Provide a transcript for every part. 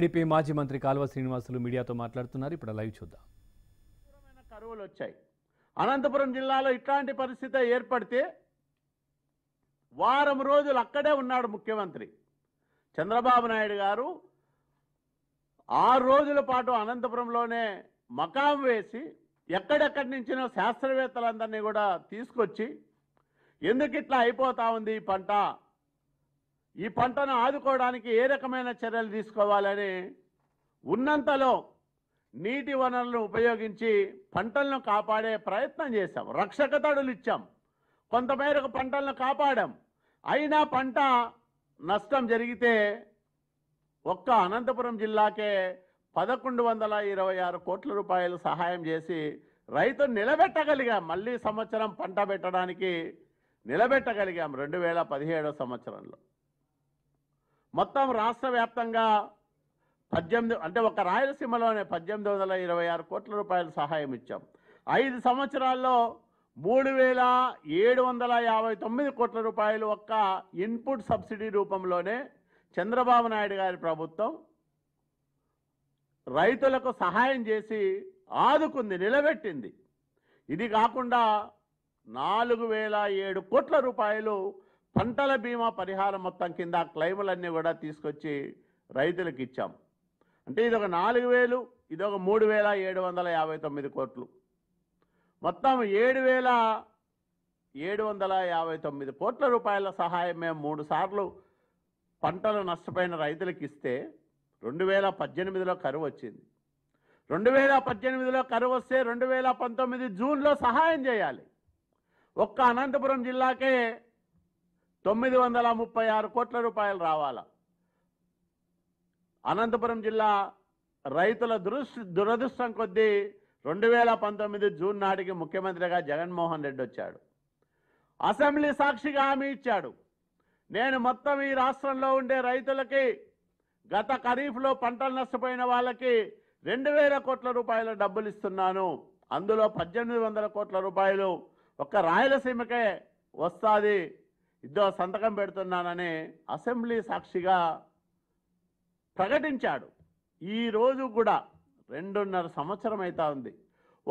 TDP మాజీ మంత్రి కాల్వ శ్రీనివాసులు మీడియాతో మాట్లాడుతున్నారు ఇప్పుడు లైవ్ చూద్దాం కరువులు వచ్చాయి అనంతపురం జిల్లాలో ఇట్లాంటి పరిస్థితి ఏర్పడితే వారం రోజులు అక్కడే ఉన్నాడు ముఖ్యమంత్రి చంద్రబాబు నాయుడు గారు ఆరు రోజుల పాటు అనంతపురంలోనే మకాం వేసి ఎక్కడెక్కడి నుంచినో శాస్త్రవేత్తలందరినీ కూడా తీసుకొచ్చి ఎందుకు ఇట్లా అయిపోతా ఉంది పంట ఈ పంటను ఆదుకోవడానికి ఏ రకమైన చర్యలు తీసుకోవాలని ఉన్నంతలో నీటి వనరులను ఉపయోగించి పంటలను కాపాడే ప్రయత్నం చేశాం రక్షక తడులు ఇచ్చాం కొంతమేరకు పంటలను కాపాడాం అయినా పంట నష్టం జరిగితే ఒక్క అనంతపురం జిల్లాకే పదకొండు వందల ఇరవై ఆరు కోట్ల రూపాయలు సహాయం చేసి రైతు నిలబెట్టగలిగాం మళ్ళీ సంవత్సరం పంట పెట్టడానికి నిలబెట్టగలిగాం రెండు వేల పదిహేడో సంవత్సరంలో మొత్తం రాష్ట్ర వ్యాప్తంగా పద్దెనిమిది అంటే ఒక రాయలసీమలోనే పద్దెనిమిది వందల ఇరవై ఆరు కోట్ల రూపాయల సహాయం ఇచ్చాం ఐదు సంవత్సరాల్లో మూడు వేల ఏడు వందల యాభై తొమ్మిది కోట్ల రూపాయలు ఒక్క ఇన్పుట్ సబ్సిడీ రూపంలోనే చంద్రబాబు నాయుడు గారి ప్రభుత్వం రైతులకు సహాయం చేసి ఆదుకుంది నిలబెట్టింది ఇది కాకుండా నాలుగు వేల ఏడు కోట్ల రూపాయలు పంటల బీమా పరిహారం మొత్తం కింద క్లెయిములన్నీ కూడా తీసుకొచ్చి రైతులకు ఇచ్చాం అంటే ఇదొక నాలుగు వేలు ఇదొక మూడు వేల ఏడు వందల యాభై తొమ్మిది కోట్లు మొత్తం ఏడు వేల ఏడు వందల యాభై తొమ్మిది కోట్ల రూపాయల సహాయం మేము మూడు సార్లు పంటలు నష్టపోయిన రైతులకు ఇస్తే రెండు వేల పద్దెనిమిదిలో కరువు వచ్చింది రెండు వేల పద్దెనిమిదిలో కరువు వస్తే రెండు వేల పంతొమ్మిది జూన్లో సహాయం చేయాలి ఒక్క అనంతపురం జిల్లాకే తొమ్మిది వందల ముప్పై ఆరు కోట్ల రూపాయలు రావాల అనంతపురం జిల్లా రైతుల దురుస్ దురదృష్టం కొద్దీ రెండు వేల పంతొమ్మిది జూన్ నాటికి ముఖ్యమంత్రిగా జగన్మోహన్ రెడ్డి వచ్చాడు అసెంబ్లీ సాక్షిగా హామీ ఇచ్చాడు నేను మొత్తం ఈ రాష్ట్రంలో ఉండే రైతులకి గత ఖరీఫ్లో పంటలు నష్టపోయిన వాళ్ళకి రెండు వేల కోట్ల రూపాయల డబ్బులు ఇస్తున్నాను అందులో పద్దెనిమిది వందల కోట్ల రూపాయలు ఒక్క రాయలసీమకే వస్తుంది ఇద్దో సంతకం పెడుతున్నానని అసెంబ్లీ సాక్షిగా ప్రకటించాడు ఈరోజు కూడా రెండున్నర సంవత్సరం అవుతా ఉంది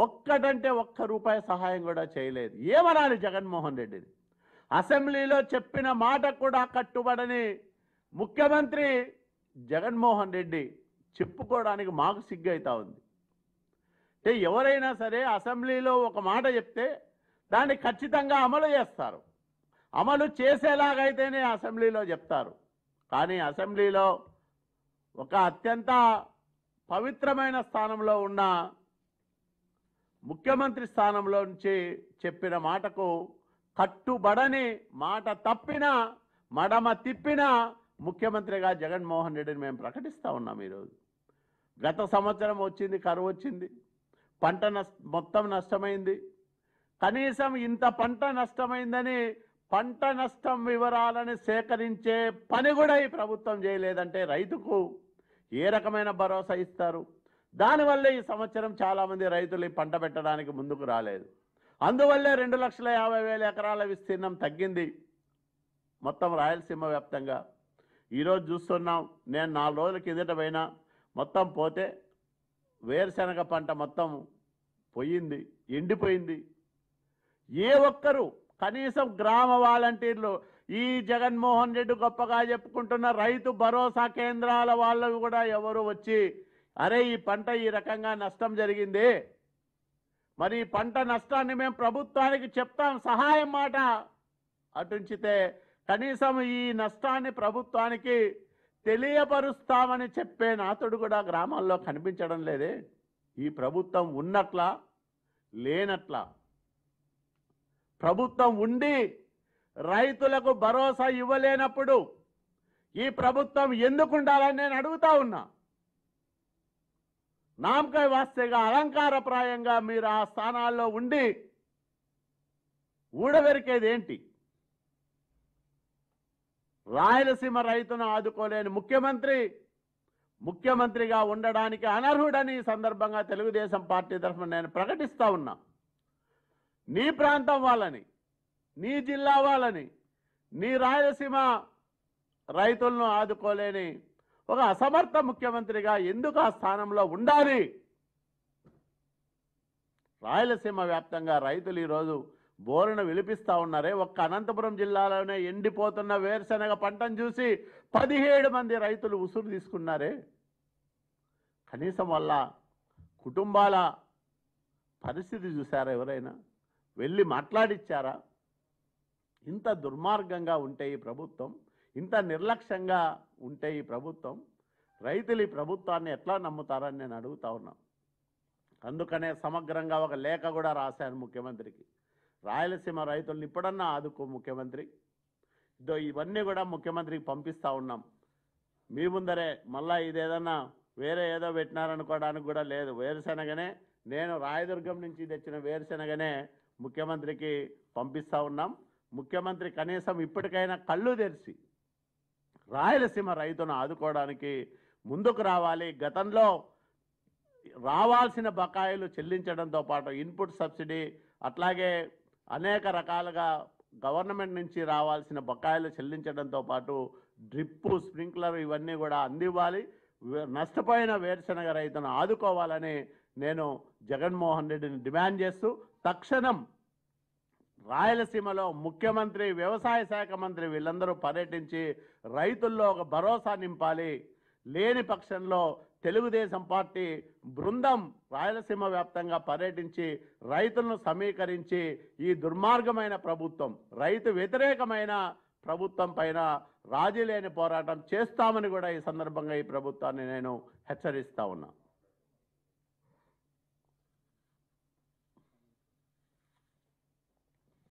ఒక్కటంటే ఒక్క రూపాయి సహాయం కూడా చేయలేదు ఏమనాలి జగన్మోహన్ రెడ్డిని అసెంబ్లీలో చెప్పిన మాట కూడా కట్టుబడని ముఖ్యమంత్రి జగన్మోహన్ రెడ్డి చెప్పుకోవడానికి మాకు అవుతా ఉంది అంటే ఎవరైనా సరే అసెంబ్లీలో ఒక మాట చెప్తే దాన్ని ఖచ్చితంగా అమలు చేస్తారు అమలు చేసేలాగైతేనే అసెంబ్లీలో చెప్తారు కానీ అసెంబ్లీలో ఒక అత్యంత పవిత్రమైన స్థానంలో ఉన్న ముఖ్యమంత్రి స్థానంలో నుంచి చెప్పిన మాటకు కట్టుబడని మాట తప్పిన మడమ తిప్పిన ముఖ్యమంత్రిగా జగన్మోహన్ రెడ్డిని మేము ప్రకటిస్తూ ఉన్నాం ఈరోజు గత సంవత్సరం వచ్చింది కరువు వచ్చింది పంట మొత్తం నష్టమైంది కనీసం ఇంత పంట నష్టమైందని పంట నష్టం వివరాలను సేకరించే పని కూడా ఈ ప్రభుత్వం చేయలేదంటే రైతుకు ఏ రకమైన భరోసా ఇస్తారు దానివల్ల ఈ సంవత్సరం చాలామంది రైతులు పంట పెట్టడానికి ముందుకు రాలేదు అందువల్లే రెండు లక్షల యాభై వేల ఎకరాల విస్తీర్ణం తగ్గింది మొత్తం రాయలసీమ వ్యాప్తంగా ఈరోజు చూస్తున్నాం నేను నాలుగు రోజుల కిందట పోయినా మొత్తం పోతే వేరుశనగ పంట మొత్తం పోయింది ఎండిపోయింది ఏ ఒక్కరు కనీసం గ్రామ వాలంటీర్లు ఈ జగన్మోహన్ రెడ్డి గొప్పగా చెప్పుకుంటున్న రైతు భరోసా కేంద్రాల వాళ్ళవి కూడా ఎవరు వచ్చి అరే ఈ పంట ఈ రకంగా నష్టం జరిగింది మరి ఈ పంట నష్టాన్ని మేము ప్రభుత్వానికి చెప్తాం సహాయం మాట అటుంచితే కనీసం ఈ నష్టాన్ని ప్రభుత్వానికి తెలియపరుస్తామని చెప్పే నాతుడు కూడా గ్రామాల్లో కనిపించడం లేదే ఈ ప్రభుత్వం ఉన్నట్లా లేనట్లా ప్రభుత్వం ఉండి రైతులకు భరోసా ఇవ్వలేనప్పుడు ఈ ప్రభుత్వం ఎందుకు ఉండాలని నేను అడుగుతా ఉన్నా నామకాయ వాస్తేగా అలంకారప్రాయంగా మీరు ఆ స్థానాల్లో ఉండి ఊడవెరికేది ఏంటి రాయలసీమ రైతును ఆదుకోలేని ముఖ్యమంత్రి ముఖ్యమంత్రిగా ఉండడానికి అనర్హుడని ఈ సందర్భంగా తెలుగుదేశం పార్టీ తరఫున నేను ప్రకటిస్తా ఉన్నా నీ ప్రాంతం వాళ్ళని నీ జిల్లా వాళ్ళని నీ రాయలసీమ రైతులను ఆదుకోలేని ఒక అసమర్థ ముఖ్యమంత్రిగా ఎందుకు ఆ స్థానంలో ఉండాలి రాయలసీమ వ్యాప్తంగా రైతులు ఈరోజు బోరును విలిపిస్తూ ఉన్నారే ఒక్క అనంతపురం జిల్లాలోనే ఎండిపోతున్న వేరుశనగ పంటను చూసి పదిహేడు మంది రైతులు ఉసురు తీసుకున్నారే కనీసం వల్ల కుటుంబాల పరిస్థితి చూశారా ఎవరైనా వెళ్ళి మాట్లాడిచ్చారా ఇంత దుర్మార్గంగా ఉంటే ఈ ప్రభుత్వం ఇంత నిర్లక్ష్యంగా ఉంటే ఈ ప్రభుత్వం రైతులు ఈ ప్రభుత్వాన్ని ఎట్లా నమ్ముతారని నేను అడుగుతా ఉన్నా అందుకనే సమగ్రంగా ఒక లేఖ కూడా రాశాను ముఖ్యమంత్రికి రాయలసీమ రైతులను ఇప్పుడన్నా ఆదుకో ముఖ్యమంత్రి ఇదో ఇవన్నీ కూడా ముఖ్యమంత్రికి పంపిస్తూ ఉన్నాం మీ ముందరే మళ్ళా ఇదేదన్నా వేరే ఏదో పెట్టినారనుకోవడానికి కూడా లేదు వేరుశనగనే నేను రాయదుర్గం నుంచి తెచ్చిన వేరుశనగనే ముఖ్యమంత్రికి పంపిస్తూ ఉన్నాం ముఖ్యమంత్రి కనీసం ఇప్పటికైనా కళ్ళు తెరిచి రాయలసీమ రైతును ఆదుకోవడానికి ముందుకు రావాలి గతంలో రావాల్సిన బకాయిలు చెల్లించడంతో పాటు ఇన్పుట్ సబ్సిడీ అట్లాగే అనేక రకాలుగా గవర్నమెంట్ నుంచి రావాల్సిన బకాయిలు చెల్లించడంతో పాటు డ్రిప్పు స్ప్రింక్లర్ ఇవన్నీ కూడా అందివ్వాలి నష్టపోయిన వేరుశనగ రైతును ఆదుకోవాలని నేను జగన్మోహన్ రెడ్డిని డిమాండ్ చేస్తూ తక్షణం రాయలసీమలో ముఖ్యమంత్రి వ్యవసాయ శాఖ మంత్రి వీళ్ళందరూ పర్యటించి రైతుల్లో ఒక భరోసా నింపాలి లేని పక్షంలో తెలుగుదేశం పార్టీ బృందం రాయలసీమ వ్యాప్తంగా పర్యటించి రైతులను సమీకరించి ఈ దుర్మార్గమైన ప్రభుత్వం రైతు వ్యతిరేకమైన ప్రభుత్వం పైన రాజీ లేని పోరాటం చేస్తామని కూడా ఈ సందర్భంగా ఈ ప్రభుత్వాన్ని నేను హెచ్చరిస్తా ఉన్నాను